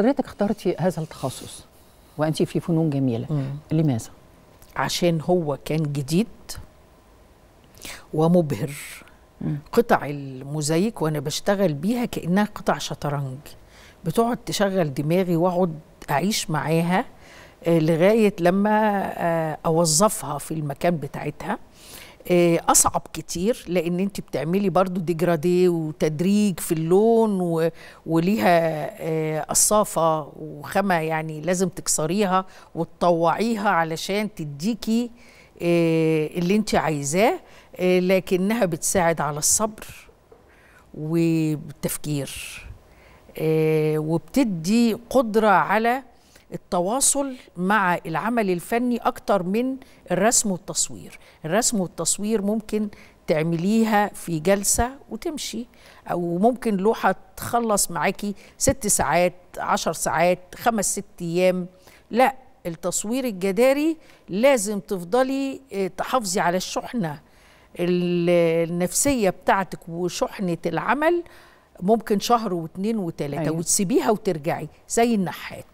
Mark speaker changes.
Speaker 1: حضرتك اخترتي هذا التخصص وانت في فنون جميله مم. لماذا عشان هو كان جديد ومبهر مم. قطع الموزايك وانا بشتغل بيها كانها قطع شطرنج بتقعد تشغل دماغي واقعد اعيش معاها آه، لغايه لما آه، اوظفها في المكان بتاعتها آه، اصعب كتير لان انت بتعملي برضو ديجرادي وتدريج في اللون و... وليها آه، قصافه وخامه يعني لازم تكسريها وتطوعيها علشان تديكي آه، اللي انت عايزاه لكنها بتساعد على الصبر والتفكير وبتدي قدره على التواصل مع العمل الفني أكتر من الرسم والتصوير الرسم والتصوير ممكن تعمليها في جلسة وتمشي أو ممكن لوحة تخلص معاكي ست ساعات عشر ساعات خمس ست أيام لا التصوير الجداري لازم تفضلي آه، تحافظي على الشحنة النفسية بتاعتك وشحنة العمل ممكن شهر واتنين وتلاتة أيوة. وتسيبيها وترجعي زي النحات